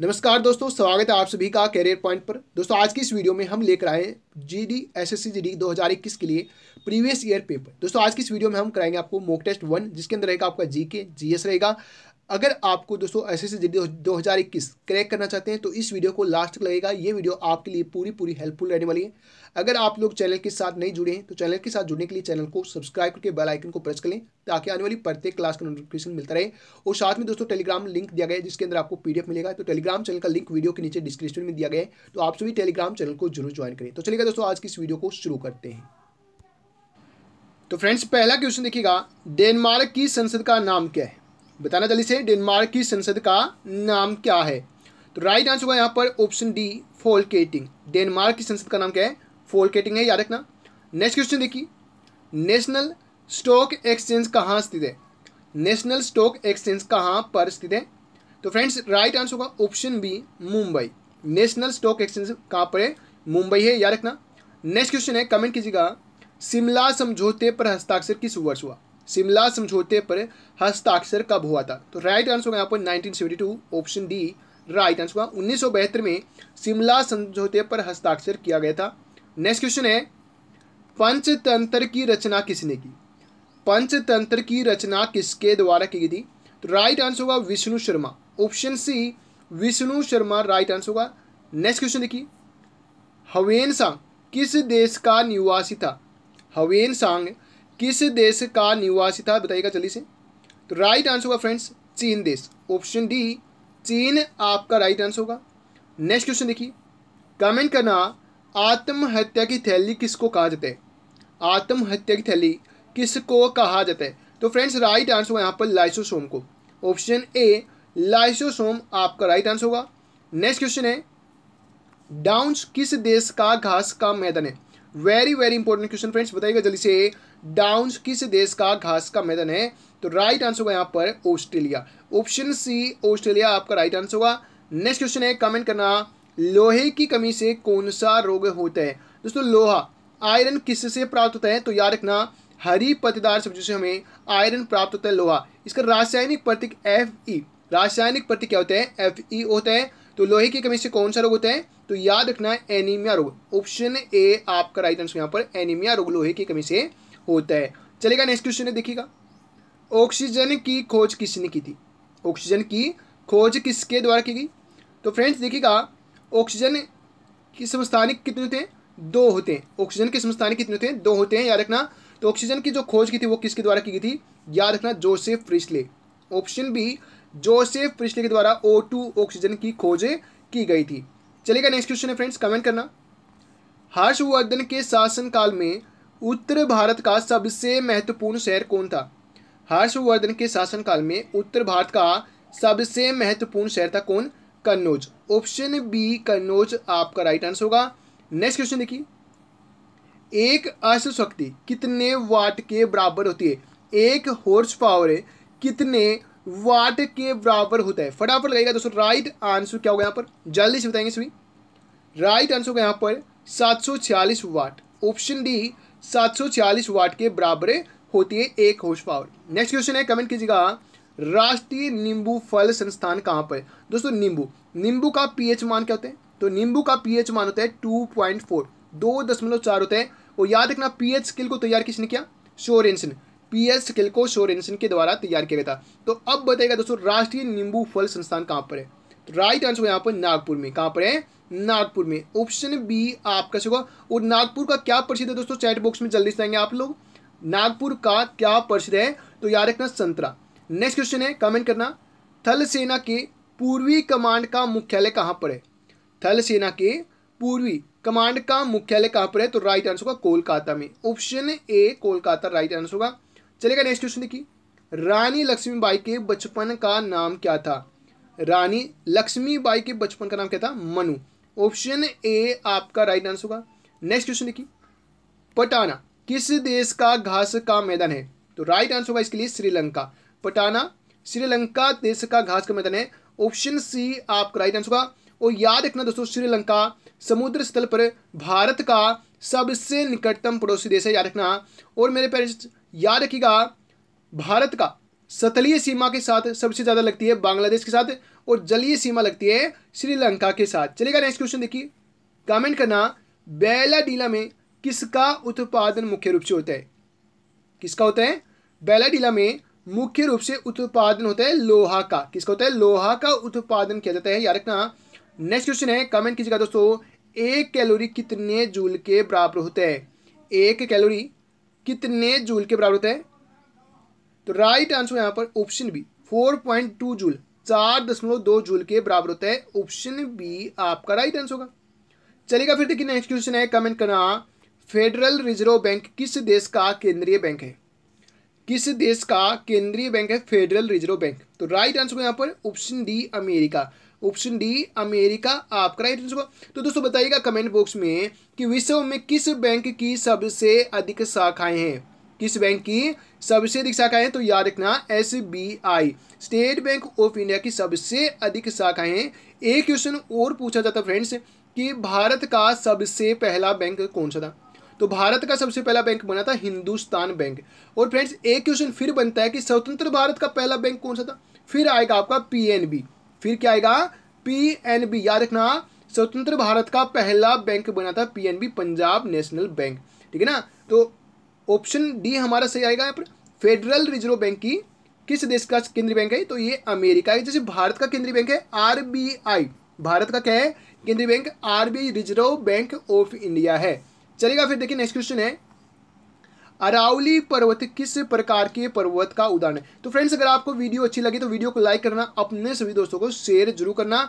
नमस्कार दोस्तों स्वागत है आप सभी का कैरियर पॉइंट पर दोस्तों आज की इस वीडियो में हम लेकर आए G D S S C G D दो हज़ार इक्कीस के लिए प्रीवियस ईयर पेपर दोस्तों आज की इस वीडियो में हम कराएंगे आपको मोक टेस्ट वन जिसके अंदर रहेगा आपका जीके जीएस रहेगा अगर आपको दोस्तों ऐसे से दो हज़ार इक्कीस क्रैक करना चाहते हैं तो इस वीडियो को लास्ट तक लगेगा ये वीडियो आपके लिए पूरी पूरी हेल्पफुल रहने वाली है अगर आप लोग चैनल के साथ नहीं जुड़े हैं तो चैनल के साथ जुड़ने के लिए चैनल को सब्सक्राइब करके बेल आइकन को प्रेस कर लें ताकि आने वाली प्रत्येक क्लास का नोटिफिकेशन मिलता रहे और साथ में दोस्तों टेलीग्राम लिंक दिया गया है जिसके अंदर आपको पी मिलेगा तो टेलीग्राम चैनल का लिंक वीडियो के नीचे डिस्क्रिप्शन में दिया गया है तो आप सभी टेलीग्राम चैनल को जरूर ज्वाइन करें तो चलेगा दोस्तों आज की इस वीडियो को शुरू करते हैं तो फ्रेंड्स पहला क्वेश्चन देखिएगा डेनमार्क की संसद का नाम क्या है बताना जल्दी से डेनमार्क की संसद का नाम क्या है तो राइट आंसर होगा यहाँ पर ऑप्शन डी फोलकेटिंग डेनमार्क की संसद का नाम क्या है फोलकेटिंग है याद रखना नेक्स्ट क्वेश्चन देखिए नेशनल स्टॉक एक्सचेंज कहाँ स्थित है नेशनल स्टॉक एक्सचेंज कहाँ पर स्थित है तो फ्रेंड्स राइट आंसर होगा option B Mumbai national stock exchange कहाँ पर है मुंबई है याद रखना नेक्स्ट क्वेश्चन है कमेंट कीजिएगा शिमला समझौते पर हस्ताक्षर किस वर्ष हुआ शिमला समझौते पर हस्ताक्षर कब हुआ था तो राइट आंसर होगा यहाँ पर 1972 ऑप्शन डी राइट आंसर होगा उन्नीस में शिमला समझौते पर हस्ताक्षर किया गया था नेक्स्ट क्वेश्चन है पंचतंत्र की रचना किसने की पंचतंत्र की रचना किसके द्वारा की गई थी तो राइट आंसर होगा Vishnu Sharma option C Vishnu Sharma right answer होगा नेक्स्ट क्वेश्चन देखिए हवेन सांग किस देश का निवासी था हवेन सांग किस देश का निवासी था बताइएगा जल्दी से तो राइट आंसर होगा फ्रेंड्स चीन देश ऑप्शन डी चीन आपका राइट आंसर होगा नेक्स्ट क्वेश्चन देखिए कमेंट करना आत्महत्या की थैली किसको कहा जाता है आत्महत्या की थैली किसको कहा जाता है तो फ्रेंड्स राइट आंसर होगा यहाँ पर लाइसोसोम को ऑप्शन ए लाइसोसोम आपका राइट आंसर होगा नेक्स्ट क्वेश्चन है डाउंस किस देश का घास का मैदान है very very important question friends बताइएगा जल्दी से डाउन किस देश का घास का मैदान है तो राइट आंसर होगा यहाँ पर ऑस्ट्रेलिया ऑप्शन सी ऑस्ट्रेलिया आपका राइट आंसर होगा नेक्स्ट क्वेश्चन है कमेंट करना लोहे की कमी से कौन सा रोग होता है दोस्तों लोहा आयरन किससे प्राप्त होता है तो याद रखना हरी पत्तेदार सब्जी से हमें आयरन प्राप्त होता है लोहा इसका रासायनिक प्रतीक एफ ई रासायनिक प्रतीक क्या होता है एफ ई होता है तो लोहे की कमी से कौन सा रोग होता है तो याद रखना है एनीमिया रोग ऑप्शन ए आपका राइट आंसर यहाँ पर एनीमिया रोग लोहे की कमी से होता है चलेगा नेक्स्ट क्वेश्चन देखिएगा ऑक्सीजन की खोज किसने की थी ऑक्सीजन की खोज किसके द्वारा की गई तो फ्रेंड्स देखिएगा ऑक्सीजन के समस्थानिक कितने होते हैं दो होते हैं ऑक्सीजन के समस्थानिक कितने होते हैं दो होते हैं याद रखना तो ऑक्सीजन की जो खोज की थी वो किसके द्वारा की गई थी याद रखना Joseph Priestley option B Joseph Priestley के द्वारा ओ टू ऑक्सीजन की खोज की गई थी चलेगा नेक्स्ट क्वेश्चन है फ्रेंड्स कमेंट करना हर्षवर्धन के शासनकाल में उत्तर भारत का सबसे महत्वपूर्ण शहर कौन था हर्षवर्धन के शासनकाल में उत्तर भारत का सबसे महत्वपूर्ण शहर था कौन कन्नौज ऑप्शन बी कन्नौज आपका राइट आंसर होगा नेक्स्ट क्वेश्चन देखिए एक अश्व शक्ति कितने वाट के बराबर होती है एक हॉर्स पावर कितने वाट के बराबर होता है फटाफट लगेगा दोस्तों राइट आंसर क्या होगा यहाँ पर जल्दी से बताएंगे सभी राइट आंसर होगा यहाँ पर 746 वाट ऑप्शन डी 746 वाट के बराबर होती है एक होश पावर नेक्स्ट क्वेश्चन है कमेंट कीजिएगा राष्ट्रीय नींबू फल संस्थान कहाँ पर दोस्तों नींबू नींबू का पीएच मान क्या होता है तो नींबू का पीएच मान होता है टू पॉइंट फोर दो दशमलव चार होता है और याद रखना पीएच स्किल को तैयार किसने किया शोरेंसन पीएच स्किल को शोरेंसन के द्वारा तैयार किया गया था तो अब बताएगा दोस्तों राष्ट्रीय नींबू फल संस्थान कहाँ पर है तो राइट आंसर यहाँ पर नागपुर में कहाँ पर है नागपुर में ऑप्शन बी आपका होगा और नागपुर का क्या प्रसिद्ध है दोस्तों चैट बॉक्स में जल्दी से आएंगे आप लोग नागपुर का क्या प्रसिद्ध है तो याद रखना संतरा नेक्स्ट क्वेश्चन है कमेंट करना थल सेना के पूर्वी कमांड का मुख्यालय कहाँ पर है थल सेना के पूर्वी कमांड का मुख्यालय कहाँ पर है तो राइट आंसर होगा कोलकाता में option A Kolkata right answer होगा चलेगा नेक्स्ट क्वेश्चन देखिए रानी लक्ष्मीबाई के बचपन का नाम क्या था रानी लक्ष्मीबाई के बचपन का नाम क्या था मनु ऑप्शन ए आपका राइट आंसर होगा नेक्स्ट क्वेश्चन देखिए पटाना किस देश का घास का मैदान है तो राइट आंसर होगा इसके लिए श्रीलंका पटाना श्रीलंका देश का घास का मैदान है ऑप्शन सी आपका राइट आंसर होगा और याद रखना दोस्तों श्रीलंका समुद्र स्थल पर भारत का सबसे निकटतम पड़ोसी देश है याद रखना और मेरे पेरेंट्स याद रखिएगा भारत का सतलीय सीमा के साथ सबसे ज़्यादा लगती है बांग्लादेश के साथ और जलीय सीमा लगती है श्रीलंका के साथ चलेगा नेक्स्ट क्वेश्चन देखिए कमेंट करना बेलाडीला में किसका उत्पादन मुख्य रूप से होता है किसका होता है बेलाडीला में मुख्य रूप से उत्पादन होता है लोहा का किसका होता है लोहा का उत्पादन किया जाता है याद रखना नेक्स्ट क्वेश्चन है कमेंट कीजिएगा दोस्तों एक कैलोरी कितने जूल के बराबर होता है एक कैलोरी कितने जूल के बराबर होता है तो राइट आंसर यहाँ पर option B four point two joule चार दशमलव दो जूल के बराबर होता है ऑप्शन बी आपका राइट आंसर होगा चलेगा फिर देखिए नेक्स्ट क्वेश्चन है कमेंट करना फेडरल रिजर्व बैंक किस देश का केंद्रीय बैंक है किस देश का केंद्रीय बैंक है फेडरल रिजर्व बैंक तो राइट आंसर यहाँ पर option D America option D America आपका राइट आंसर होगा तो दोस्तों बताइएगा कमेंट बॉक्स में कि विश्व में किस बैंक की सबसे अधिक शाखाएं हैं किस बैंक की सबसे अधिक शाखाएं है तो याद रखना S B I State Bank of India की सबसे अधिक शाखाएं एक क्वेश्चन और पूछा जाता फ्रेंड्स कि भारत का सबसे पहला बैंक कौन सा था तो भारत का सबसे पहला बैंक बना था हिंदुस्तान बैंक और फ्रेंड्स एक क्वेश्चन फिर बनता है कि स्वतंत्र भारत का पहला बैंक कौन सा था फिर आएगा आपका पीएनबी फिर क्या आएगा पीएनबी याद रखना स्वतंत्र भारत का पहला बैंक बना था पीएनबी पंजाब नेशनल बैंक ठीक है ना तो ऑप्शन डी हमारा सही आएगा यहाँ पर फेडरल रिजर्व बैंक की किस देश का केंद्रीय बैंक है तो ये अमेरिका है जैसे भारत का केंद्रीय बैंक है आरबीआई भारत का क्या है केंद्रीय bank RBI Reserve Bank of India है चलेगा फिर देखिए नेक्स्ट क्वेश्चन है अरावली पर्वत किस प्रकार के पर्वत का उदाहरण है तो फ्रेंड्स अगर आपको वीडियो अच्छी लगी तो वीडियो को लाइक करना अपने सभी दोस्तों को शेयर जरूर करना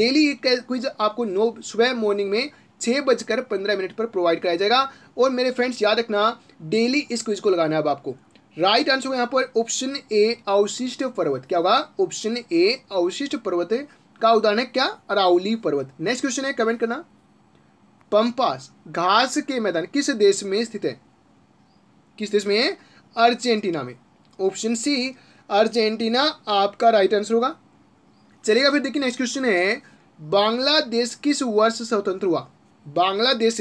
डेली एक क्विज आपको नो सुबह मॉर्निंग में छः बजकर पंद्रह मिनट पर प्रोवाइड कराया जाएगा और मेरे फ्रेंड्स याद रखना डेली इस क्विज को लगाना है अब आपको राइट आंसर यहाँ पर ऑप्शन ए अवशिष्ट पर्वत क्या होगा ऑप्शन ए अवशिष्ट पर्वत का उदाहरण है क्या अरावली पर्वत नेक्स्ट क्वेश्चन है कमेंट करना पंपास घास के मैदान किस देश में स्थित है किस देश में है अर्जेंटीना में ऑप्शन सी अर्जेंटीना आपका राइट आंसर होगा चलिएगा फिर देखिए नेक्स्ट क्वेश्चन है बांग्लादेश किस वर्ष स्वतंत्र हुआ बांग्लादेश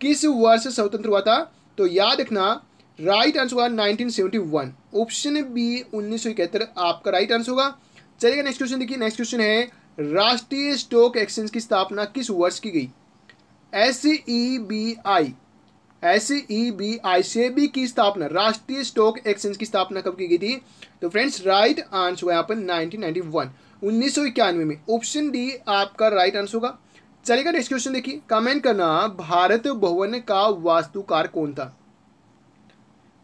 किस वर्ष स्वतंत्र हुआ था तो याद रखना राइट आंसर होगा 1971 ऑप्शन बी उन्नीस आपका राइट आंसर होगा चलिए नेक्स्ट क्वेश्चन देखिए नेक्स्ट क्वेश्चन है राष्ट्रीय स्टॉक एक्सचेंज की स्थापना किस वर्ष की गई S E B I S E B I से बी की स्थापना राष्ट्रीय स्टॉक एक्सचेंज की स्थापना कब की गई थी तो फ्रेंड्स राइट आंसर हुआ यहाँ पर 1991 1991 में ऑप्शन डी आपका राइट आंसर होगा चलेगा नेक्स्ट क्वेश्चन देखिए कमेंट करना भारत भवन का वास्तुकार कौन था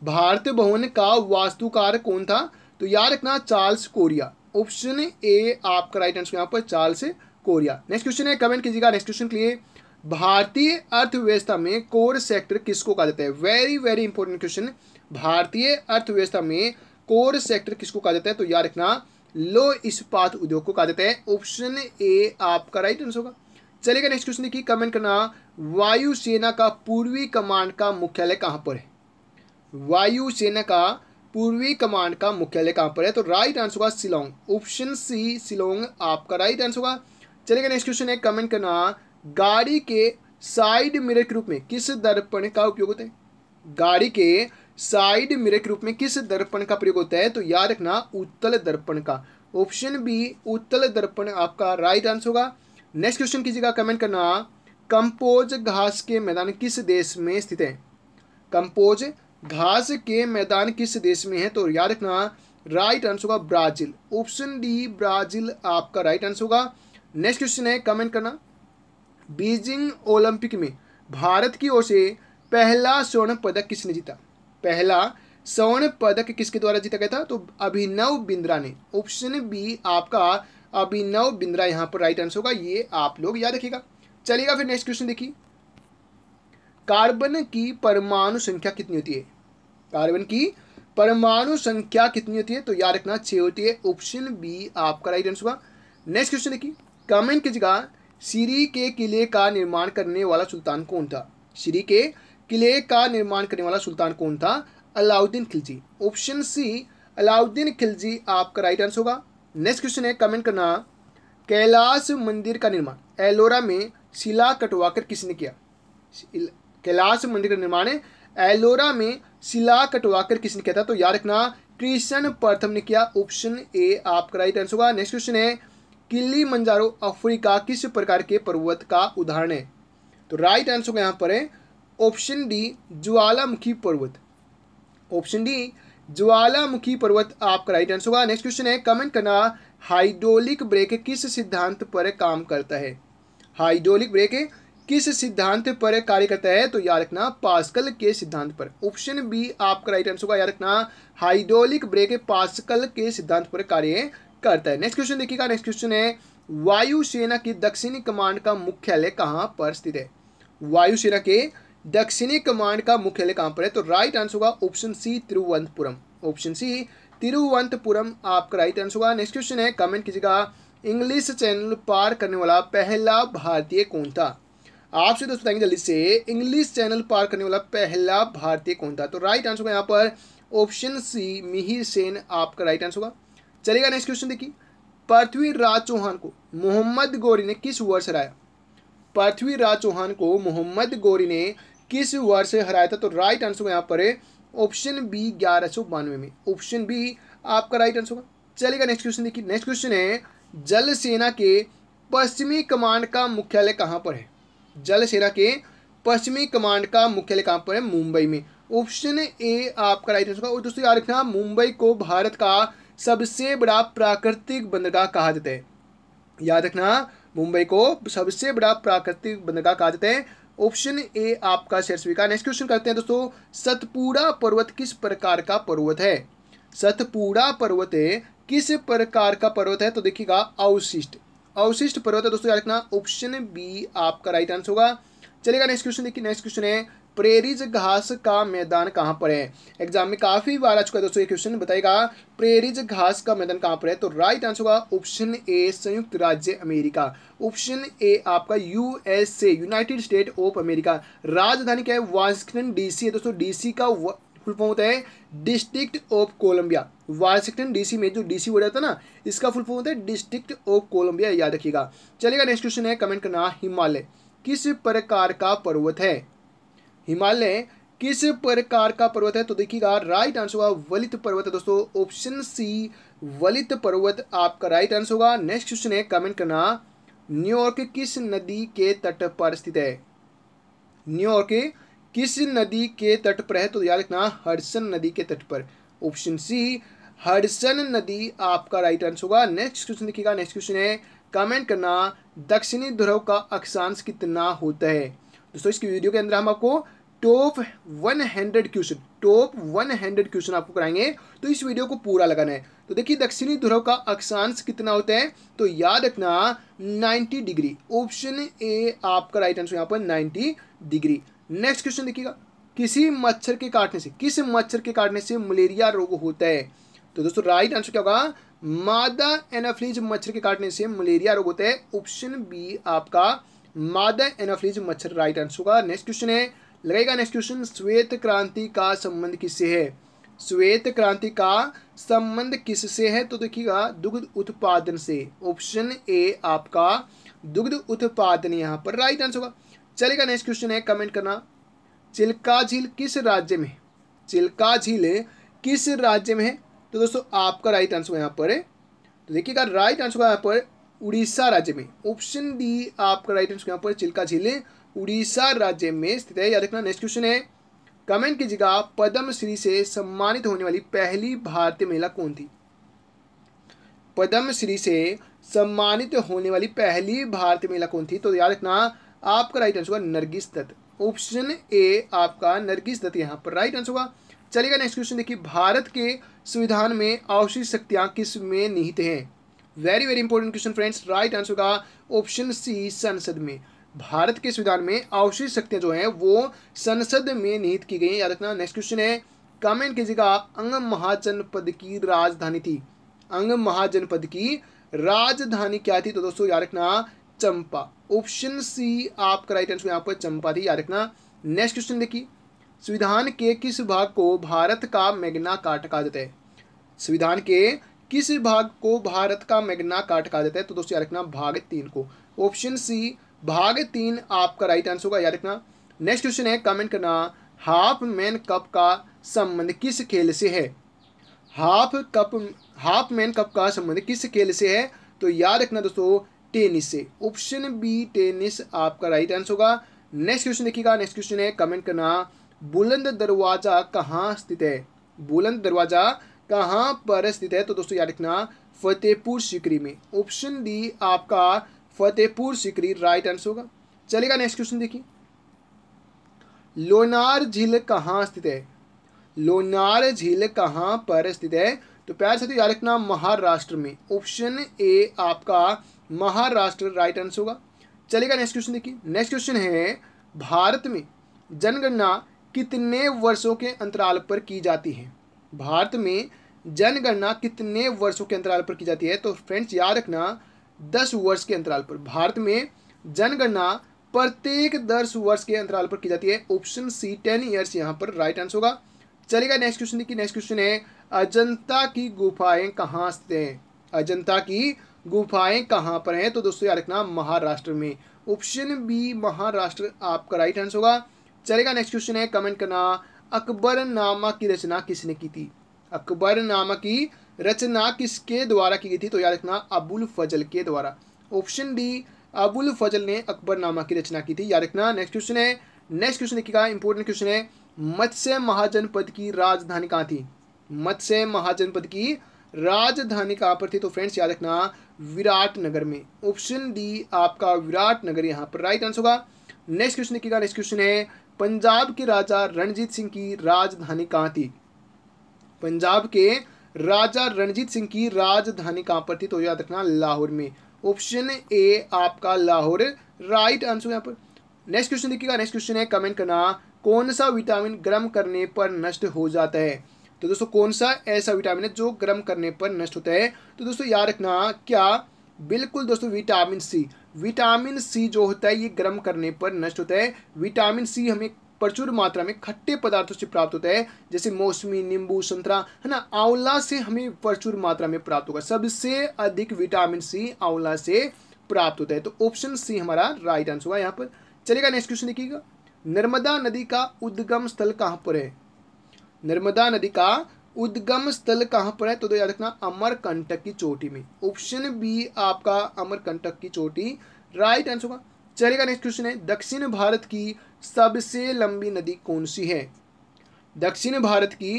भारत भवन का वास्तुकार कौन था तो याद रखना चार्ल्स कोरिया ऑप्शन ए आपका राइट आंसर यहां पर चार्ल्स कोरिया नेक्स्ट क्वेश्चन है कमेंट कीजिएगा नेक्स्ट क्वेश्चन के लिए भारतीय अर्थव्यवस्था में कोर सेक्टर किसको कहा जाता है वेरी वेरी इंपॉर्टेंट क्वेश्चन भारतीय अर्थव्यवस्था में कोर सेक्टर किसको कहा जाता है तो याद रखना लो इस्पात उद्योग को कहा जाता है ऑप्शन ए आपका राइट आंसर होगा चलेगा नेक्स्ट क्वेश्चन देखिए कमेंट करना वायुसेना का पूर्वी कमांड का मुख्यालय कहां पर है वायुसेना का पूर्वी कमांड का मुख्यालय कहां पर है तो राइट आंसर होगा सिलोंग ऑप्शन सी सिलोंग आपका राइट आंसर होगा चलेगा नेक्स्ट क्वेश्चन है कमेंट करना गाड़ी के साइड मिरर के रूप में किस दर्पण का उपयोग होता है गाड़ी के साइड मिरर के रूप में किस दर्पण का प्रयोग होता है तो याद रखना उत्तल दर्पण का ऑप्शन बी उत्तल दर्पण आपका राइट आंसर होगा नेक्स्ट क्वेश्चन कीजिएगा कमेंट करना कंपोज घास के मैदान किस देश में स्थित है कंपोज घास के मैदान किस देश में है तो याद रखना राइट आंसर होगा ब्राजील ऑप्शन डी ब्राजील आपका राइट आंसर होगा नेक्स्ट क्वेश्चन है कमेंट करना बीजिंग ओलंपिक में भारत की ओर से पहला स्वर्ण पदक किसने जीता पहला स्वर्ण पदक किसके द्वारा जीता गया था तो अभिनव बिंद्रा ने ऑप्शन बी आपका अभिनव बिंद्रा यहां पर राइट आंसर होगा ये आप लोग याद रखिएगा चलिएगा फिर नेक्स्ट क्वेश्चन देखिए कार्बन की परमाणु संख्या कितनी होती है कार्बन की परमाणु संख्या कितनी होती है तो याद रखना छह होती है ऑप्शन बी आपका राइट आंसर होगा नेक्स्ट क्वेश्चन देखिए कमेंट कीजिएगा सीरी के किले का निर्माण करने वाला सुल्तान कौन था सीरी के किले का निर्माण करने वाला सुल्तान कौन था अलाउद्दीन खिलजी ऑप्शन सी अलाउद्दीन खिलजी आपका राइट आंसर होगा नेक्स्ट क्वेश्चन है कमेंट करना कैलाश मंदिर का निर्माण एलोरा में शिला कटवाकर किसने किया कैलाश मंदिर का निर्माण है एलोरा में शिला कटवाकर किसने किया था तो याद रखना कृष्ण प्रथम ने किया ऑप्शन ए आपका राइट आंसर होगा नेक्स्ट क्वेश्चन है किली मंजारो अफ्रीका किस प्रकार के पर्वत का उदाहरण है तो राइट आंसर होगा यहाँ पर है ऑप्शन डी ज्वालामुखी पर्वत ऑप्शन डी ज्वालामुखी पर्वत आपका राइट आंसर होगा नेक्स्ट क्वेश्चन है कमेंट करना हाइड्रोलिक ब्रेक किस सिद्धांत पर काम करता है हाइड्रोलिक ब्रेक किस सिद्धांत पर कार्य करता है तो याद रखना पास्कल के सिद्धांत पर ऑप्शन बी आपका राइट आंसर होगा याद रखना हाइड्रोलिक ब्रेक पास्कल के सिद्धांत पर कार्य करता है नेक्स्ट क्वेश्चन देखिएगा नेक्स्ट क्वेश्चन है वायुसेना की दक्षिणी कमांड का मुख्यालय कहाँ पर स्थित है वायुसेना के दक्षिणी कमांड का मुख्यालय कहां पर है तो राइट आंसर होगा option C Thiruvananthapuram option C Thiruvananthapuram आपका राइट आंसर होगा नेक्स्ट क्वेश्चन है कमेंट कीजिएगा इंग्लिश चैनल पार करने वाला पहला भारतीय कौन था आपसे दोस्तों बताएंगे जल्दी से इंग्लिश चैनल पार करने वाला पहला भारतीय कौन था तो राइट आंसर होगा यहाँ पर ऑप्शन सी मिहिर सेन आपका राइट आंसर होगा चलेगा नेक्स्ट क्वेश्चन देखिए पृथ्वीराज चौहान को मोहम्मद गौरी ने किस वर्ष हराया पृथ्वीराज चौहान को मोहम्मद गौरी ने किस वर्ष से हराया था तो राइट आंसर यहाँ पर है ऑप्शन बी ग्यारह सौ बानवे में ऑप्शन बी आपका राइट आंसर होगा चलेगा नेक्स्ट क्वेश्चन देखिए नेक्स्ट क्वेश्चन है जल सेना के पश्चिमी कमांड का मुख्यालय कहाँ पर है जल सेना के पश्चिमी कमांड का मुख्यालय कहाँ पर है मुंबई में ऑप्शन ए आपका राइट आंसर होगा और दोस्तों याद रखना मुंबई को भारत का सबसे बड़ा प्राकृतिक बंदरगाह कहा जाता है याद रखना मुंबई को सबसे बड़ा प्राकृतिक बंदरगाह कहा जाता है ऑप्शन ए आपका शेर स्वीकार नेक्स्ट क्वेश्चन करते हैं दोस्तों सतपुड़ा पर्वत किस प्रकार का पर्वत है सतपुड़ा पर्वत किस प्रकार का पर्वत है तो देखिएगा अवशिष्ट अवशिष्ट पर्वत है दोस्तों याद रखना ऑप्शन बी आपका राइट आंसर होगा चलेगा नेक्स्ट क्वेश्चन देखिए नेक्स्ट क्वेश्चन है प्रेरिज घास का मैदान कहाँ पर है एग्जाम में काफ़ी बार आ चुका है दोस्तों ये क्वेश्चन बताएगा प्रेरिज घास का मैदान कहाँ पर है तो राइट आंसर होगा ऑप्शन ए संयुक्त राज्य अमेरिका ऑप्शन ए आपका USA United State of America राजधानी क्या है वाशिंगटन डीसी है दोस्तों डीसी का फुल फॉर्म होता है District of Columbia Washington DC में जो डीसी हो जाता है ना इसका फुल फॉर्म होता है डिस्ट्रिक्ट ऑफ कोलंबिया याद रखिएगा चलेगा नेक्स्ट क्वेश्चन है कमेंट करना हिमालय किस प्रकार का पर्वत है हिमालय किस प्रकार का पर्वत है तो देखिएगा राइट आंसर होगा वलित पर्वत है दोस्तों ऑप्शन सी वलित पर्वत आपका राइट आंसर होगा नेक्स्ट क्वेश्चन है कमेंट करना न्यूयॉर्क किस नदी के तट पर स्थित है न्यूयॉर्क किस नदी के तट पर है तो याद रखना हडसन नदी के तट पर ऑप्शन सी हडसन नदी आपका राइट आंसर होगा नेक्स्ट क्वेश्चन देखिएगा नेक्स्ट क्वेश्चन है कमेंट करना दक्षिणी ध्रुव का अक्षांश कितना होता है दोस्तों इसकी वीडियो के अंदर हम आपको टॉप 100 क्वेश्चन टॉप 100 क्वेश्चन आपको कराएंगे तो इस वीडियो को पूरा लगाना है तो देखिए दक्षिणी ध्रुव का अक्षांश कितना होता है तो याद रखना 90 डिग्री ऑप्शन ए आपका राइट आंसर यहाँ पर 90 डिग्री नेक्स्ट क्वेश्चन देखिएगा किसी मच्छर के काटने से किस मच्छर के काटने से मलेरिया रोग होता है तो दोस्तों राइट आंसर क्या होगा मादा एनाफ्लिज मच्छर के काटने से मलेरिया रोग होता है ऑप्शन बी आपका मादा एनाफ्रीज मच्छर राइट आंसर होगा नेक्स्ट क्वेश्चन है लगेगा नेक्स्ट क्वेश्चन श्वेत क्रांति का संबंध किससे है श्वेत क्रांति का संबंध किससे है तो देखिएगा दुग्ध उत्पादन से ऑप्शन ए आपका दुग्ध उत्पादन यहाँ पर राइट आंसर होगा चलेगा नेक्स्ट क्वेश्चन है कमेंट करना चिल्का झील किस राज्य में चिल्का झील किस राज्य में है तो दोस्तों आपका राइट आंसर यहाँ पर है तो देखिएगा राइट आंसर यहाँ पर उड़ीसा राज्य में ऑप्शन डी आपका राइट आंसर यहाँ पर चिल्का झीलें उड़ीसा राज्य में स्थित है याद रखना नेक्स्ट क्वेश्चन है कमेंट कीजिएगा पद्मश्री से सम्मानित होने वाली पहली भारतीय महिला कौन थी पद्मश्री से सम्मानित होने वाली पहली भारतीय महिला कौन थी तो याद रखना आपका राइट आंसर होगा नरगिस दत्त ऑप्शन ए आपका नरगिस दत्त यहाँ पर राइट आंसर होगा चलेगा नेक्स्ट क्वेश्चन देखिए भारत के संविधान में आवश्यक शक्तियाँ किस में निहित हैं very very important question friends right answer का ऑप्शन सी संसद में भारत के संविधान में आवश्यक शक्तियां जो है वो संसद में निहित की गई हैं याद रखना नेक्स्ट क्वेश्चन है कमेंट कीजिएगा अंग महाजनपद की राजधानी थी अंग महाजनपद की राजधानी क्या थी तो दोस्तों याद रखना चंपा ऑप्शन सी आपका राइट आंसर यहाँ पर चंपा थी याद रखना नेक्स्ट क्वेश्चन देखिए संविधान के किस भाग को भारत का मैग्ना कार्ट कहा जाता है संविधान के किस भाग को भारत का मैग्ना कार्ट कहा जाता है तो दोस्तों याद रखना भाग तीन को ऑप्शन सी भाग तीन आपका राइट आंसर होगा याद रखना नेक्स्ट क्वेश्चन है कमेंट करना हाफ मैन कप का संबंध किस खेल से है Hopman cup Hopman cup का संबंध किस खेल से है तो याद रखना दोस्तों टेनिस से ऑप्शन बी टेनिस आपका राइट आंसर होगा नेक्स्ट क्वेश्चन देखिएगा नेक्स्ट क्वेश्चन है कमेंट करना बुलंद दरवाजा कहाँ स्थित है बुलंद दरवाजा कहाँ पर स्थित है तो दोस्तों याद रखना फतेहपुर सिकरी में ऑप्शन डी आपका फतेहपुर सिकरी राइट आंसर होगा चलेगा नेक्स्ट क्वेश्चन देखिए लोनार झील कहाँ स्थित है लोनार झील कहाँ पर स्थित है तो प्यार साथियों याद रखना महाराष्ट्र में ऑप्शन ए आपका महाराष्ट्र राइट आंसर होगा चलेगा नेक्स्ट क्वेश्चन देखिए नेक्स्ट क्वेश्चन है भारत में जनगणना कितने वर्षों के अंतराल पर की जाती है भारत में जनगणना कितने वर्षों के अंतराल पर की जाती है तो फ्रेंड्स याद रखना दस वर्ष के अंतराल पर भारत में जनगणना प्रत्येक दस वर्ष के अंतराल पर की जाती है ऑप्शन सी टेन ईयर्स यहाँ पर राइट आंसर होगा चलेगा नेक्स्ट क्वेश्चन देखिए नेक्स्ट क्वेश्चन है अजंता की गुफाएं कहाँ स्थित हैं अजंता की गुफाएं कहाँ पर हैं तो दोस्तों याद रखना महाराष्ट्र में ऑप्शन बी महाराष्ट्र आपका राइट आंसर होगा चलेगा नेक्स्ट क्वेश्चन है कमेंट करना अकबर नामा की रचना किसने की थी अकबरनामा की रचना किसके द्वारा की गई थी तो याद रखना अबुल फजल के द्वारा ऑप्शन डी अबुल फजल ने अकबरनामा की रचना की थी याद रखना नेक्स्ट क्वेश्चन है नेक्स्ट क्वेश्चन देखिएगा इंपोर्टेंट क्वेश्चन है मत्स्य महाजनपद की राजधानी कहाँ थी मत्स्य महाजनपद की राजधानी कहाँ पर थी तो फ्रेंड्स याद रखना विराट नगर में ऑप्शन डी आपका विराट नगर यहाँ पर राइट आंसर होगा नेक्स्ट क्वेश्चन देखिएगा नेक्स्ट क्वेश्चन है पंजाब के राजा रणजीत सिंह की राजधानी कहाँ थी पंजाब के राजा रणजीत सिंह की राजधानी कहां पर थी तो याद रखना लाहौर में ऑप्शन ए आपका लाहौर राइट आंसर यहां पर नेक्स्ट क्वेश्चन देखिएगा नेक्स्ट क्वेश्चन है कमेंट करना कौन सा विटामिन गर्म करने पर नष्ट हो जाता है तो दोस्तों कौन सा ऐसा विटामिन है जो गर्म करने पर नष्ट होता है तो दोस्तों याद रखना क्या बिल्कुल दोस्तों विटामिन सी विटामिन सी जो होता है ये गर्म करने पर नष्ट होता है विटामिन सी हमें प्रचुर मात्रा में खट्टे पदार्थों से प्राप्त होता है जैसे मौसमी नींबू संतरा है ना आंवला से हमें प्रचुर मात्रा में प्राप्त होगा सबसे अधिक विटामिन सी आंवला से प्राप्त होता है तो ऑप्शन सी हमारा राइट आंसर हुआ यहाँ पर चलेगा नेक्स्ट क्वेश्चन देखिएगा नर्मदा नदी का उद्गम स्थल कहाँ पर है नर्मदा नदी का उद्गम स्थल कहाँ पर है तो, तो याद रखना अमरकंटक की चोटी में ऑप्शन बी आपका अमरकंटक की चोटी राइट आंसर होगा चलेगा नेक्स्ट क्वेश्चन है दक्षिण भारत की सबसे लंबी नदी कौन सी है दक्षिण भारत की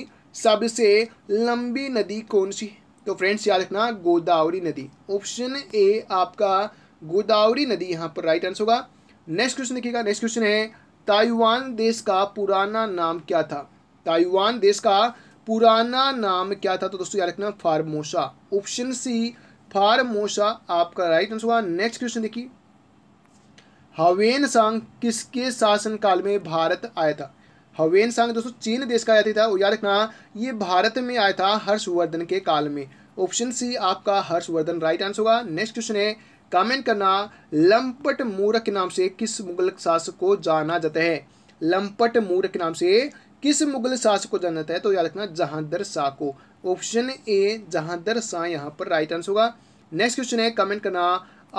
सबसे लंबी नदी कौन सी है तो फ्रेंड्स याद रखना गोदावरी नदी ऑप्शन ए आपका गोदावरी नदी यहाँ पर राइट आंसर होगा नेक्स्ट क्वेश्चन देखिएगा नेक्स्ट क्वेश्चन है ताइवान देश का पुराना नाम क्या था ताइवान देश का पुराना नाम क्या था तो दोस्तों याद रखना फार्मोसा ऑप्शन सी फार्मोसा आपका राइट आंसर होगा नेक्स्ट क्वेश्चन देखिए हवेन सांग किसके शासनकाल में भारत आया था हवेन सांग दोस्तों चीन देश का यात्री था और याद रखना ये भारत में आया था हर्षवर्धन के काल में ऑप्शन सी आपका हर्षवर्धन राइट आंसर होगा नेक्स्ट क्वेश्चन है कमेंट करना लंपट मूरख के नाम से किस मुगल शासक को जाना जाता है लंपट मूरख के नाम से किस मुगल शासक को जाना जाता है तो याद रखना जहांदर शाह को ऑप्शन ए जहांदर शाह यहाँ पर राइट आंसर होगा नेक्स्ट क्वेश्चन है कमेंट करना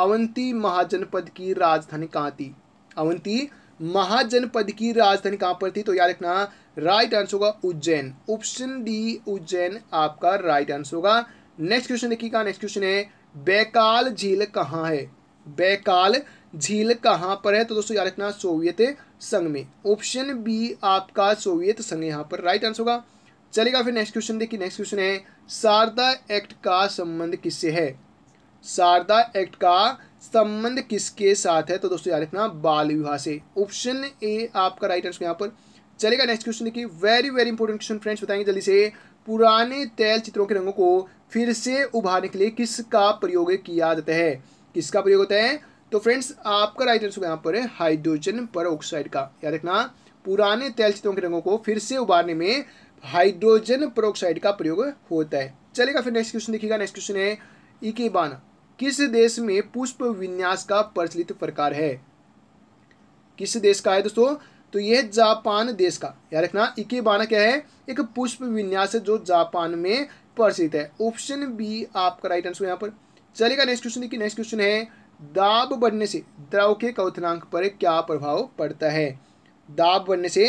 अवंती महाजनपद की राजधानी कहाँ थी अवंती महाजनपद की राजधानी कहाँ पर थी तो याद रखना राइट आंसर होगा उज्जैन ऑप्शन डी उज्जैन आपका राइट आंसर होगा नेक्स्ट क्वेश्चन देखिएगा नेक्स्ट क्वेश्चन है बैकाल झील कहाँ है बैकाल झील कहाँ पर है तो दोस्तों याद रखना सोवियत संघ में ऑप्शन बी आपका सोवियत संघ यहाँ पर राइट आंसर होगा चलेगा फिर नेक्स्ट क्वेश्चन देखिए नेक्स्ट क्वेश्चन है शारदा एक्ट का संबंध किससे है शारदा एक्ट का संबंध किसके साथ है तो दोस्तों याद रखना बाल विवाह से ऑप्शन ए आपका राइट आंसर यहाँ पर चलेगा नेक्स्ट क्वेश्चन देखिए very very important question friends बताएंगे जल्दी से पुराने तेल चित्रों के रंगों को फिर से उभारने के लिए किसका प्रयोग किया जाता है किसका प्रयोग होता है तो फ्रेंड्स आपका राइट आंसर यहाँ पर है हाइड्रोजन परोक्साइड का याद रखना पुराने तेल चित्रों के रंगों को फिर से उभारने में हाइड्रोजन परोक्साइड का प्रयोग होता है चलेगा फिर नेक्स्ट क्वेश्चन देखिएगा नेक्स्ट क्वेश्चन है इकेबाना किस देश में पुष्प विन्यास का प्रचलित प्रकार है किस देश का है दोस्तों तो यह जापान देश का याद रखना इकेबाना क्या है एक पुष्प विन्यास है जो जापान में प्रचलित है ऑप्शन बी आपका राइट आंसर यहाँ पर चलेगा नेक्स्ट क्वेश्चन देखिए नेक्स्ट क्वेश्चन है दाब बढ़ने से द्रव के कौथनांक पर क्या प्रभाव पड़ता है दाब बढ़ने से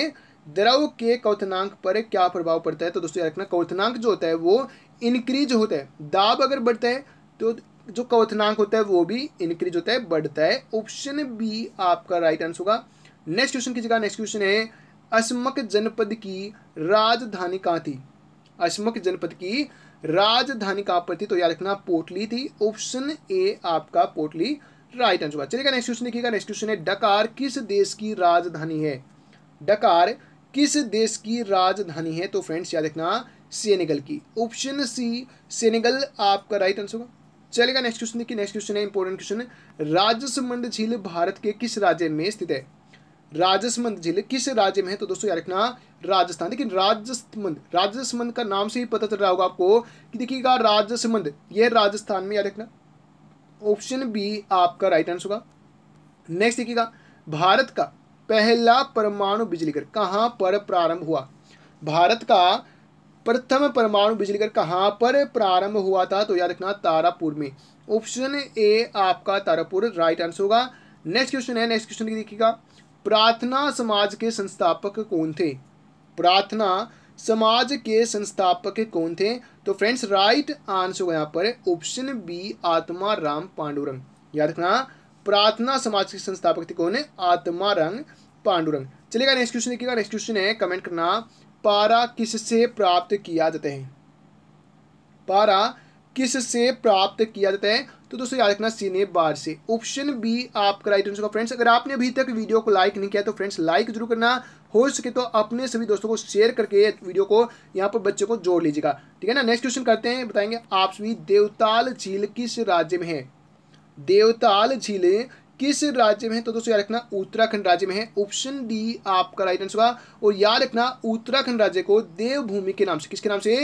द्रव के कौथनांक पर क्या प्रभाव पड़ता है तो दोस्तों याद रखना कौथनांक जो होता है वो इंक्रीज होता है दाब अगर बढ़ता है तो जो क्वथनांक होता है वो भी इंक्रीज होता है बढ़ता है ऑप्शन बी आपका राइट आंसर होगा नेक्स्ट क्वेश्चन कीजिएगा नेक्स्ट क्वेश्चन है अस्मक जनपद की राजधानी कहाँ थी अस्मक जनपद की राजधानी कहाँ पर थी तो याद रखना पोटली थी ऑप्शन ए आपका पोटली राइट आंसर होगा चलिएगा नेक्स्ट क्वेश्चन देखिएगा नेक्स्ट क्वेश्चन है डकार किस देश की राजधानी है डकार किस देश की राजधानी है तो फ्रेंड्स याद रखना सेनेगल की ऑप्शन सी सेनेगल आपका राइट आंसर होगा चलेगा नेक्स्ट क्वेश्चन देखिए नेक्स्ट क्वेश्चन है इंपॉर्टेंट क्वेश्चन है राजसमंद झील भारत के किस राज्य में स्थित है राजसमंद झील किस राज्य में है तो दोस्तों याद रखना राजस्थान देखिए राजसमंद राजसमंद का नाम से ही पता चल रहा होगा आपको कि देखिएगा राजसमंद यह राजस्थान में याद रखना ऑप्शन बी आपका राइट आंसर होगा नेक्स्ट देखिएगा भारत का पहला परमाणु बिजली घर कहाँ पर प्रारंभ हुआ भारत का प्रथम परमाणु बिजली घर कहाँ पर प्रारंभ हुआ था तो याद रखना तारापुर में ऑप्शन ए आपका तारापुर राइट आंसर होगा नेक्स्ट क्वेश्चन है नेक्स्ट क्वेश्चन देखिएगा प्रार्थना समाज के संस्थापक कौन थे प्रार्थना समाज के संस्थापक कौन थे तो फ्रेंड्स राइट आंसर होगा यहाँ पर ऑप्शन बी आत्मा राम पांडुरंग याद रखना प्रार्थना समाज के संस्थापक थे कौन है आत्मा रंग पांडुरंग चलेगा नेक्स्ट क्वेश्चन देखिएगा नेक्स्ट क्वेश्चन है कमेंट करना पारा किससे प्राप्त किया जाते हैं पारा किससे प्राप्त किया जाता है तो दोस्तों याद रखना सीने बार से ऑप्शन बी आपका राइट आंसर होगा फ्रेंड्स अगर आपने अभी तक वीडियो को लाइक नहीं किया तो फ्रेंड्स लाइक जरूर करना हो सके तो अपने सभी दोस्तों को शेयर करके वीडियो को यहाँ पर बच्चों को जोड़ लीजिएगा ठीक है ना नेक्स्ट क्वेश्चन करते हैं बताएंगे आप सभी देवताल झील किस राज्य में है देवताल झील किस राज्य में है तो दोस्तों याद रखना उत्तराखंड राज्य में है ऑप्शन डी आपका राइट आंसर होगा और याद रखना उत्तराखंड राज्य को देवभूमि के नाम से किसके नाम से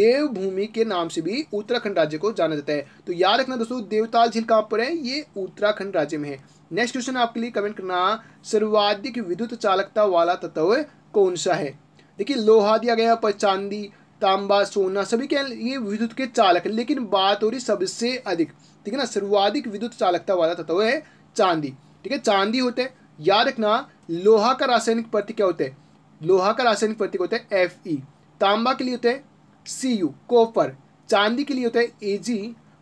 देवभूमि के नाम से भी उत्तराखंड राज्य को जाना जाता है तो याद रखना दोस्तों देवताल झील कहां पर है ये उत्तराखंड राज्य में है नेक्स्ट क्वेश्चन आपके लिए कमेंट करना सर्वाधिक विद्युत चालकता वाला तत्व कौन सा है देखिए लोहा दिया गया पर चांदी तांबा सोना सभी के ये विद्युत के चालक लेकिन बात हो रही सबसे अधिक ठीक है ना सर्वाधिक विद्युत चालकता वाला तत्व है चांदी ठीक है चांदी होते हैं याद रखना लोहा का रासायनिक प्रतीक क्या होते हैं लोहा का रासायनिक प्रतीक होते हैं एफ ई तांबा के लिए होते सी यू कॉपर चांदी के लिए होते है ए जी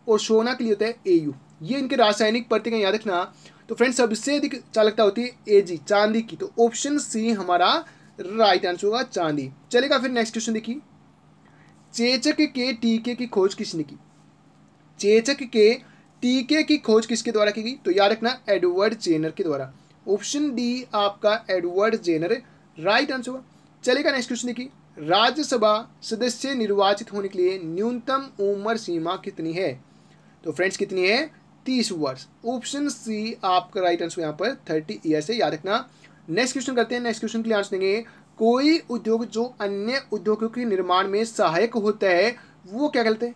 और सोना के लिए होते है ए यू ये इनके रासायनिक प्रतीक याद रखना तो फ्रेंड सबसे अधिक चालकता होती है ए जी चांदी की तो ऑप्शन सी हमारा राइट आंसर होगा चांदी चलेगा फिर नेक्स्ट क्वेश्चन देखिए चेचक के टीके की खोज किसने की चेचक के टीके की खोज किसके द्वारा की गई तो याद रखना एडवर्ड जेनर के द्वारा ऑप्शन डी आपका एडवर्ड जेनर राइट आंसर होगा चलेगा नेक्स्ट क्वेश्चन देखिए राज्यसभा सदस्य निर्वाचित होने के लिए न्यूनतम उम्र सीमा कितनी है तो फ्रेंड्स कितनी है तीस वर्ष ऑप्शन सी आपका राइट आंसर यहाँ पर थर्टी ईयर से याद रखना नेक्स्ट क्वेश्चन करते हैं नेक्स्ट क्वेश्चन के लिए आंसर देंगे कोई उद्योग जो अन्य उद्योगों के निर्माण में सहायक होता है वो क्या कहते हैं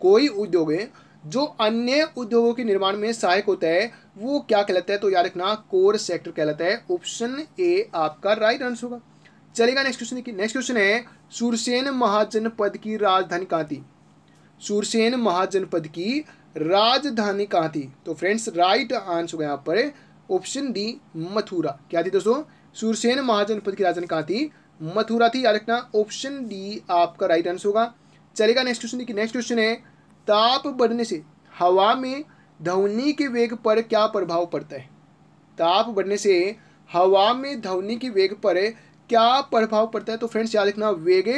कोई उद्योग है जो अन्य उद्योगों के निर्माण में सहायक होता है वो क्या कहलाता है तो याद रखना कोर सेक्टर कहलाता है ऑप्शन ए आपका राइट आंसर होगा चलेगा नेक्स्ट क्वेश्चन देखिए नेक्स्ट क्वेश्चन है सुरसेन महाजनपद की राजधानी कहाँ थी सुरसेन महाजनपद की राजधानी कहाँ थी तो फ्रेंड्स राइट आंसर होगा यहाँ पर ऑप्शन डी मथुरा क्या थी दोस्तों सुरसेन महाजनपद की राजधानी कहाँ थी मथुरा थी याद रखना ऑप्शन डी आपका राइट आंसर होगा चलेगा नेक्स्ट क्वेश्चन देखिए नेक्स्ट क्वेश्चन है ताप बढ़ने से हवा में ध्वनि के वेग पर क्या प्रभाव पड़ता है ताप बढ़ने से हवा में ध्वनि के वेग पर क्या प्रभाव पड़ता है तो फ्रेंड्स याद रखना वेग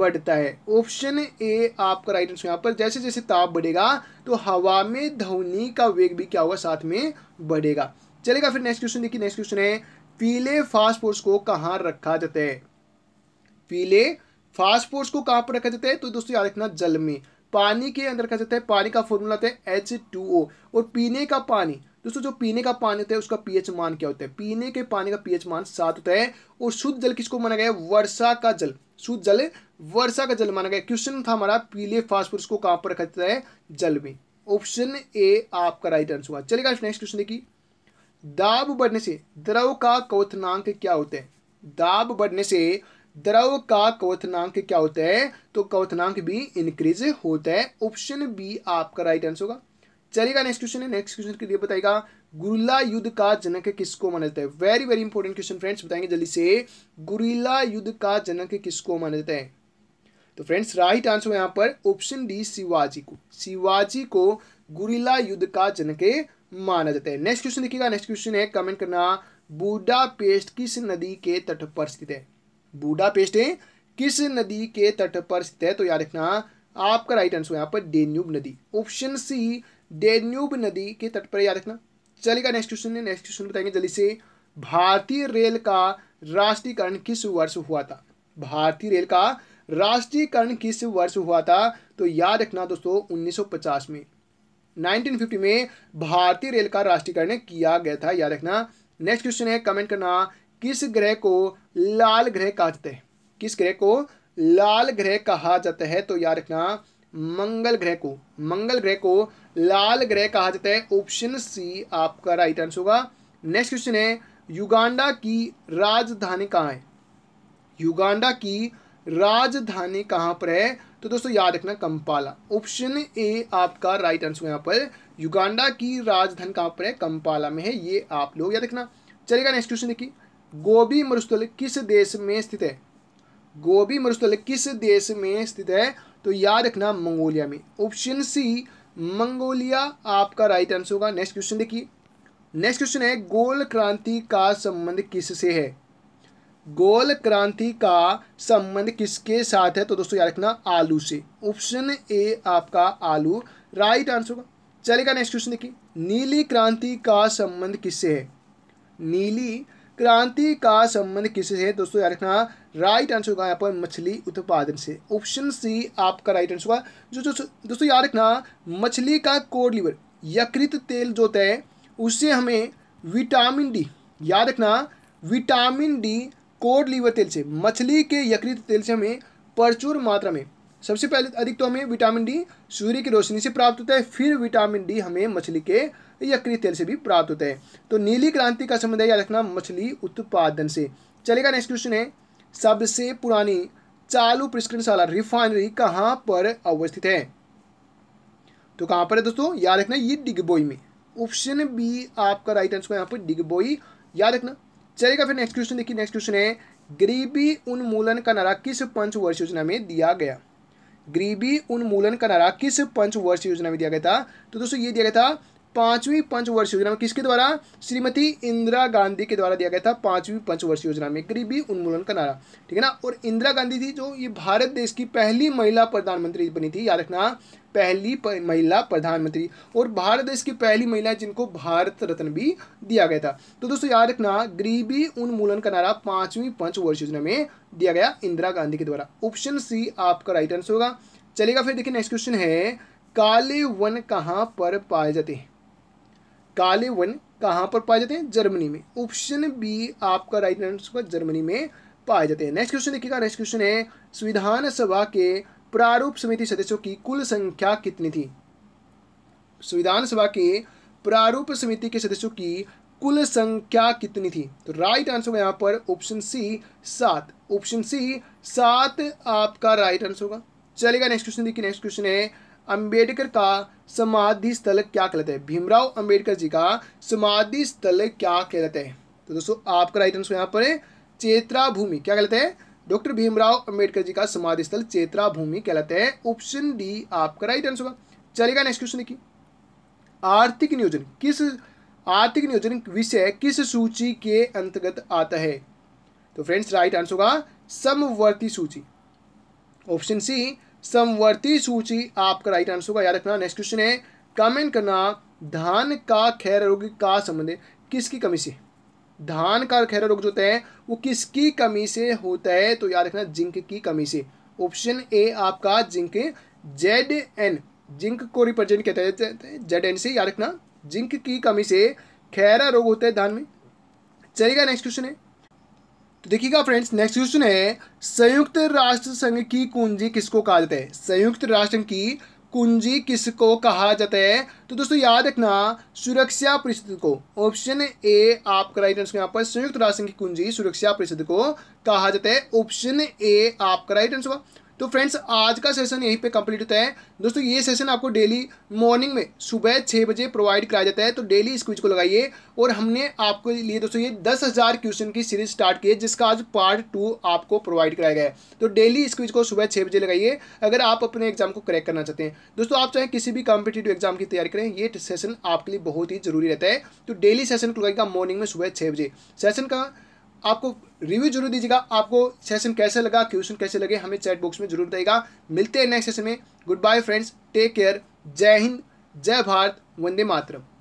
बढ़ता है ऑप्शन ए आपका राइट आंसर यहाँ पर जैसे जैसे ताप बढ़ेगा तो हवा में ध्वनि का वेग भी क्या होगा साथ में बढ़ेगा चलेगा फिर नेक्स्ट क्वेश्चन देखिए नेक्स्ट क्वेश्चन है पीले फास्फोर्स को कहाँ रखा जाता है पीले फास्फोर्स को कहाँ पर रखा जाता है तो दोस्तों याद रखना जल में पानी के अंदर कह सकते हैं पानी का फॉर्मूला होता है एच टू ओ और पीने का पानी दोस्तों जो पीने का पानी होता है उसका पीएच मान क्या होता है पीने के पानी का पीएच मान सात होता है और शुद्ध जल किसको माना गया वर्षा का जल शुद्ध जल वर्षा का जल माना गया क्वेश्चन था हमारा पीले फास्फोरस को कहां पर रखा जाता है जल में ऑप्शन ए आपका राइट आंसर हुआ चलेगा नेक्स्ट क्वेश्चन देखिए दाब बढ़ने से द्रव का क्वथनांक क्या होता है दाब बढ़ने से द्रव का क्वथनांक क्या होता है तो क्वथनांक भी इंक्रीज होता है ऑप्शन बी आपका राइट आंसर होगा चलेगा नेक्स्ट क्वेश्चन है नेक्स्ट क्वेश्चन के लिए बताएगा गुरिला युद्ध का जनक किसको माना जाता है very very important question friends बताएंगे जल्दी से गुरिला युद्ध का जनक किसको माना जाता है तो फ्रेंड्स राइट आंसर यहाँ पर ऑप्शन डी शिवाजी को शिवाजी को गुरिला युद्ध का जनक माना जाता है नेक्स्ट क्वेश्चन देखिएगा नेक्स्ट क्वेश्चन है कमेंट करना बूढ़ा पेस्ट किस नदी के तट पर स्थित है बूडापेस्ट है किस नदी के तट पर स्थित है तो याद रखना आपका राइट आंसर यहाँ पर डेन्यूब नदी ऑप्शन सी डेन्यूब नदी के तट पर याद रखना चलेगा नेक्स्ट क्वेश्चन ने, नेक्स्ट क्वेश्चन बताएंगे जल्दी से भारतीय रेल का राष्ट्रीयकरण किस वर्ष हुआ था भारतीय रेल का राष्ट्रीयकरण किस वर्ष हुआ था तो याद रखना दोस्तों 1950 में 1950 में भारतीय रेल का राष्ट्रीयकरण किया गया था याद रखना नेक्स्ट क्वेश्चन है कमेंट करना किस ग्रह को लाल ग्रह कहा जाता है किस ग्रह को लाल ग्रह कहा जाता है तो याद रखना मंगल ग्रह को मंगल ग्रह को लाल ग्रह कहा जाता है ऑप्शन सी आपका राइट आंसर होगा नेक्स्ट क्वेश्चन है युगांडा की राजधानी कहाँ है युगांडा की राजधानी कहाँ पर है तो दोस्तों याद रखना कंपाला ऑप्शन ए आपका राइट आंसर यहाँ पर युगांडा की राजधानी कहाँ पर है कंपाला में है ये आप लोग याद रखना चलेगा नेक्स्ट क्वेश्चन देखिए गोभी मरुस्थल किस देश में स्थित है गोभी मरुस्थल किस देश में स्थित है तो याद रखना मंगोलिया में ऑप्शन सी मंगोलिया आपका राइट आंसर होगा नेक्स्ट क्वेश्चन देखिए नेक्स्ट क्वेश्चन है गोल क्रांति का संबंध किस से है गोल क्रांति का संबंध किसके साथ है तो दोस्तों याद रखना आलू से ऑप्शन ए आपका आलू राइट आंसर होगा चलेगा नेक्स्ट क्वेश्चन देखिए नीली क्रांति का संबंध किससे है नीली क्रांति का संबंध किससे है दोस्तों याद रखना राइट आंसर होगा यहाँ पर मछली उत्पादन से ऑप्शन सी आपका राइट आंसर होगा जो जो दोस्तों याद रखना मछली का कोड लिवर यकृत तेल जो होता है उससे हमें विटामिन डी याद रखना विटामिन डी कोड लीवर तेल से मछली के यकृत तेल से हमें प्रचुर मात्रा में सबसे पहले अधिक तो हमें विटामिन डी सूर्य की रोशनी से प्राप्त होता है फिर विटामिन डी हमें मछली के यकृत तेल से भी प्राप्त होता है तो नीली क्रांति का संबंध है याद रखना मछली उत्पादन से चलेगा नेक्स्ट क्वेश्चन है सबसे पुरानी चालू प्रस्करणशाला रिफाइनरी कहाँ पर अवस्थित है तो कहाँ पर है दोस्तों याद रखना ये डिगबोई में ऑप्शन बी आपका राइट आंसर यहाँ पर डिगबोई याद रखना चलेगा फिर नेक्स्ट क्वेश्चन देखिए नेक्स्ट क्वेश्चन है गरीबी उन्मूलन का नारा किस पंचवर्ष योजना में दिया गया गरीबी उन्मूलन का नारा किस पंचवर्ष योजना में दिया गया था तो दोस्तों ये दिया गया था पांचवी पंचवर्ष योजना में किसके द्वारा श्रीमती इंदिरा गांधी के द्वारा दिया गया था पांचवी पंचवर्ष योजना में गरीबी उन्मूलन का नारा ठीक है ना और इंदिरा गांधी थी जो ये भारत देश की पहली महिला प्रधानमंत्री बनी थी याद रखना पहली महिला प्रधानमंत्री और भारत देश की पहली महिला जिनको भारत रत्न भी दिया गया था तो दोस्तों याद रखना गरीबी उन्मूलन का नारा पांचवी पंचवर्ष योजना में दिया गया इंदिरा गांधी के द्वारा ऑप्शन सी आपका राइट आंसर होगा चलेगा फिर देखिए नेक्स्ट क्वेश्चन है काले वन कहाँ पर पाए जाते हैं काले वन कहाँ पर पाए जाते हैं जर्मनी में ऑप्शन बी आपका राइट आंसर होगा जर्मनी में पाए जाते हैं नेक्स्ट क्वेश्चन देखिएगा नेक्स्ट क्वेश्चन है संविधान सभा के प्रारूप समिति सदस्यों की कुल संख्या कितनी थी संविधान सभा के प्रारूप समिति के सदस्यों की कुल संख्या कितनी थी तो राइट आंसर होगा यहाँ पर ऑप्शन सी सात ऑप्शन सी सात आपका राइट आंसर होगा चलेगा नेक्स्ट क्वेश्चन देखिए नेक्स्ट क्वेश्चन है अंबेडकर का समाधि स्थल क्या कहलाता है भीमराव अंबेडकर जी का समाधि स्थल क्या कहलाता है तो दोस्तों आपका राइट आंसर यहाँ पर है चेत्रा भूमि क्या कहलाता है डॉक्टर भीमराव अंबेडकर जी का समाधि स्थल चेत्रा भूमि कहलाता है ऑप्शन डी आपका राइट आंसर होगा चलेगा नेक्स्ट क्वेश्चन देखिए आर्थिक नियोजन किस आर्थिक नियोजन विषय किस सूची के अंतर्गत आता है तो फ्रेंड्स राइट आंसर होगा समवर्ती सूची ऑप्शन सी समवर्ती सूची आपका राइट आंसर होगा याद रखना नेक्स्ट क्वेश्चन है कमेंट करना धान का खैर रोग का संबंध किसकी कमी से धान का खैर रोग जो होता है वो किसकी कमी से होता है तो याद रखना जिंक की कमी से ऑप्शन ए आपका जिंक जेड एन जिंक को रिप्रेजेंट कहते हैं जेड एन से याद रखना जिंक की कमी से खैरा रोग होता है धान में चलेगा नेक्स्ट क्वेश्चन है तो देखिएगा फ्रेंड्स नेक्स्ट क्वेश्चन है संयुक्त राष्ट्र संघ की कुंजी किसको कहा जाता है संयुक्त राष्ट्र की कुंजी किसको कहा जाता है तो दोस्तों याद रखना सुरक्षा परिषद को ऑप्शन ए आपका राइट आंसर यहाँ पर संयुक्त राष्ट्र संघ की कुंजी सुरक्षा परिषद को कहा जाता है ऑप्शन ए आपका राइट आंसर होगा तो फ्रेंड्स आज का सेशन यहीं पे कंप्लीट होता है दोस्तों ये सेशन आपको डेली मॉर्निंग में सुबह छः बजे प्रोवाइड कराया जाता है तो डेली इस क्विज को लगाइए और हमने आपके लिए दोस्तों ये दस हज़ार क्वेश्चन की सीरीज स्टार्ट की है जिसका आज पार्ट टू आपको प्रोवाइड कराया गया है तो डेली इस क्विज को सुबह छः बजे लगाइए अगर आप अपने एग्जाम को क्रैक करना चाहते हैं दोस्तों आप चाहे किसी भी कॉम्पिटेटिव एग्जाम की तैयारी करें ये सेशन आपके लिए बहुत ही जरूरी रहता है तो डेली सेशन को लगाएगा मॉर्निंग में सुबह छः बजे सेशन का आपको रिव्यू जरूर दीजिएगा आपको सेशन कैसे लगा क्वेश्चन कैसे लगे हमें चैट बॉक्स में जरूर देगा मिलते हैं नेक्स्ट सेशन में good bye friends take care जय हिंद जय भारत वंदे मातरम